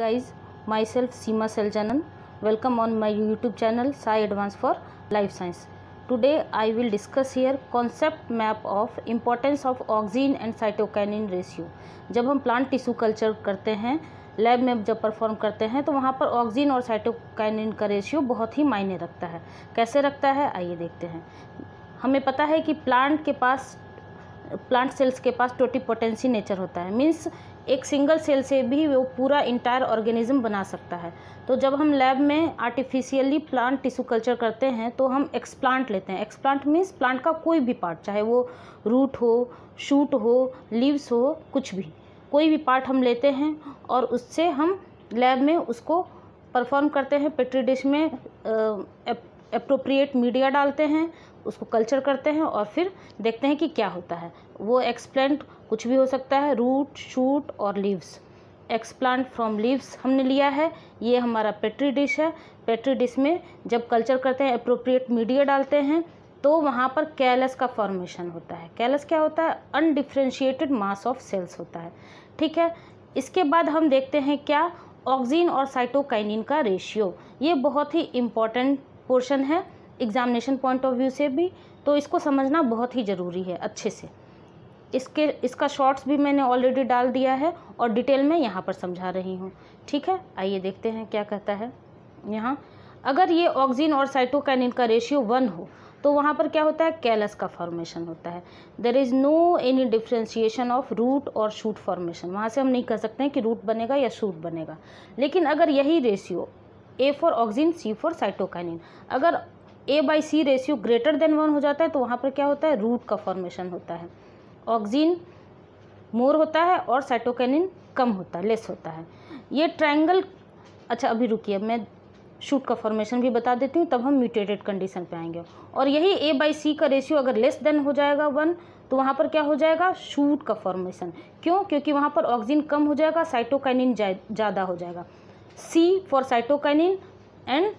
guys myself Seema सेलजानन welcome on my YouTube channel Sai advance for life science today I will discuss here concept map of importance of oxygen and cytokinin ratio जब हम plant tissue culture करते हैं lab में जब perform करते हैं तो वहाँ पर ऑक्सीजन और साइटोकैनिन का रेशियो बहुत ही मायने रखता है कैसे रखता है आइए देखते हैं हमें पता है कि प्लांट के पास प्लांट सेल्स के पास टोटी पोटेंसी नेचर होता है मीन्स एक सिंगल सेल से भी वो पूरा इंटायर ऑर्गेनिज्म बना सकता है तो जब हम लैब में आर्टिफिशियली प्लांट टिश्यू कल्चर करते हैं तो हम एक्सप्लांट लेते हैं एक्सप्लांट मीन्स प्लांट का कोई भी पार्ट चाहे वो रूट हो शूट हो लीव्स हो कुछ भी कोई भी पार्ट हम लेते हैं और उससे हम लैब में उसको परफॉर्म करते हैं पेट्री डिश में अप्रोप्रिएट मीडिया डालते हैं उसको कल्चर करते हैं और फिर देखते हैं कि क्या होता है वो एक्सप्लेंट कुछ भी हो सकता है रूट शूट और लीव्स एक्सप्लांट फ्रॉम लीव्स हमने लिया है ये हमारा पेट्री डिश है पेट्री डिश में जब कल्चर करते हैं अप्रोप्रिएट मीडिया डालते हैं तो वहाँ पर कैलस का फॉर्मेशन होता है कैलस क्या होता है अनडिफ्रेंशिएटेड मास ऑफ सेल्स होता है ठीक है इसके बाद हम देखते हैं क्या ऑक्सीजन और साइटोकाइनिन का रेशियो ये बहुत ही इम्पॉर्टेंट पोर्शन है एग्जामिनेशन पॉइंट ऑफ व्यू से भी तो इसको समझना बहुत ही ज़रूरी है अच्छे से इसके इसका शॉर्ट्स भी मैंने ऑलरेडी डाल दिया है और डिटेल में यहाँ पर समझा रही हूँ ठीक है आइए देखते हैं क्या कहता है यहाँ अगर ये ऑक्सीजन और साइटोकैनिन का रेशियो वन हो तो वहाँ पर क्या होता है कैलस का फॉर्मेशन होता है there is no any differentiation of root और शूट फॉर्मेशन वहाँ से हम नहीं कह सकते हैं कि रूट बनेगा या शूट बनेगा लेकिन अगर यही ratio A for oxygen C for cytokinin अगर A by C ratio greater than one हो जाता है तो वहाँ पर क्या होता है रूट का फॉर्मेशन होता है ऑक्सीजन मोर होता है और साइटोकैनिन कम होता है लेस होता है ये ट्रायंगल अच्छा अभी रुकिए मैं शूट का फॉर्मेशन भी बता देती हूँ तब हम म्यूटेटेड कंडीशन पे आएंगे और यही ए बाई सी का रेशियो अगर लेस देन हो जाएगा वन तो वहाँ पर क्या हो जाएगा शूट का फॉर्मेशन क्यों क्योंकि वहाँ पर ऑक्सीजन कम हो जाएगा साइटोकाइनिन ज़्यादा जा, हो जाएगा C for cytokinin and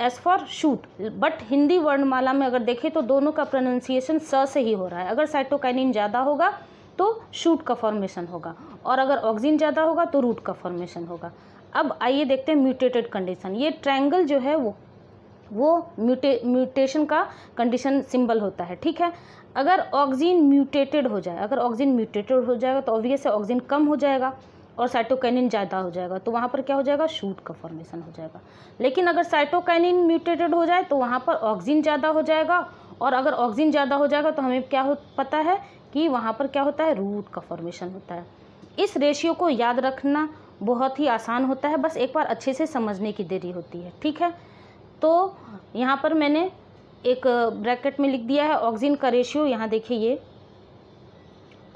S for shoot but Hindi वर्णमाला में अगर देखें तो दोनों का प्रोनाउंसिएशन स से ही हो रहा है अगर साइटोकैनिन ज़्यादा होगा तो शूट का फॉर्मेशन होगा और अगर ऑक्सीजन ज़्यादा होगा तो रूट का फॉर्मेशन होगा अब आइए देखते हैं म्यूटेटेड कंडीशन ये ट्रैंगल जो है वो वो म्यूटे म्यूटेशन का कंडीशन सिंबल होता है ठीक है अगर ऑक्सीजन म्यूटेटेड हो जाए अगर ऑक्सीजन म्यूटेटेड हो जाएगा तो ऑब्वियस है ऑक्सीजन कम हो जाएगा और साइटोकैनिन ज़्यादा हो जाएगा तो वहाँ पर क्या हो जाएगा शूट का फॉर्मेशन हो जाएगा लेकिन अगर साइटोकैनिन म्यूटेटेड हो जाए तो वहाँ पर ऑक्सीजन ज़्यादा हो जाएगा और अगर ऑक्सीजन ज़्यादा हो जाएगा तो हमें क्या हो पता है कि वहाँ पर क्या होता है रूट का फॉर्मेशन होता है इस रेशियो को याद रखना बहुत ही आसान होता है बस एक बार अच्छे से समझने की देरी होती है ठीक है तो यहाँ पर मैंने एक ब्रैकेट में लिख दिया है ऑक्सीजन का रेशियो यहाँ देखिए ये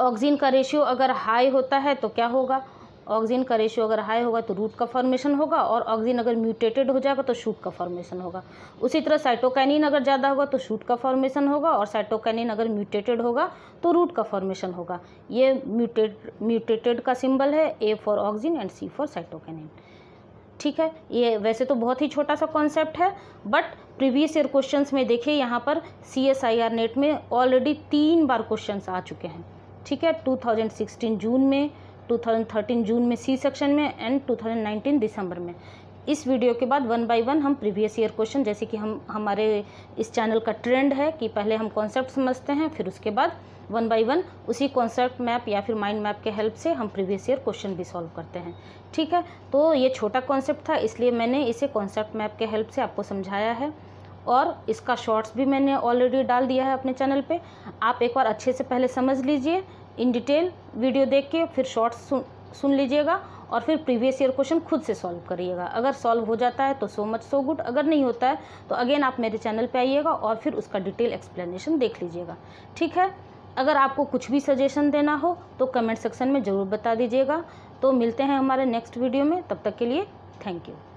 ऑक्सीजन का रेशियो अगर हाई होता है तो क्या होगा ऑक्सीजन का रेशियो अगर हाई होगा तो रूट का फॉर्मेशन होगा और ऑक्सीजन अगर म्यूटेटेड हो जाएगा तो शूट का फॉर्मेशन होगा उसी तरह साइटोकैनिन अगर ज़्यादा होगा तो शूट का फॉर्मेशन होगा और साइटोकैनिन अगर म्यूटेटेड होगा तो रूट का फॉर्मेशन होगा ये म्यूटेट म्यूटेटेड का सिम्बल है A for oxygen and C for cytokinin ठीक है ये वैसे तो बहुत ही छोटा सा कॉन्सेप्ट है बट प्रीवियस ईयर क्वेश्चंस में देखिए यहाँ पर C S I R NET में ऑलरेडी तीन बार क्वेश्चंस आ चुके हैं ठीक है 2016 जून में 2013 जून में सी सेक्शन में एंड 2019 दिसंबर में इस वीडियो के बाद वन बाय वन हम प्रीवियस ईयर क्वेश्चन जैसे कि हम हमारे इस चैनल का ट्रेंड है कि पहले हम कॉन्सेप्ट समझते हैं फिर उसके बाद वन बाय वन उसी कॉन्सेप्ट मैप या फिर माइंड मैप के हेल्प से हम प्रीवियस ईयर क्वेश्चन भी सॉल्व करते हैं ठीक है तो ये छोटा कॉन्सेप्ट था इसलिए मैंने इसे कॉन्सेप्ट मैप के हेल्प से आपको समझाया है और इसका शॉर्ट्स भी मैंने ऑलरेडी डाल दिया है अपने चैनल पे आप एक बार अच्छे से पहले समझ लीजिए इन डिटेल वीडियो देख के फिर शॉर्ट्स सुन सुन लीजिएगा और फिर प्रीवियस ईयर क्वेश्चन खुद से सॉल्व करिएगा अगर सॉल्व हो जाता है तो सो मच सो गुड अगर नहीं होता है तो अगेन आप मेरे चैनल पे आइएगा और फिर उसका डिटेल एक्सप्लेनेशन देख लीजिएगा ठीक है अगर आपको कुछ भी सजेशन देना हो तो कमेंट सेक्शन में ज़रूर बता दीजिएगा तो मिलते हैं हमारे नेक्स्ट वीडियो में तब तक के लिए थैंक यू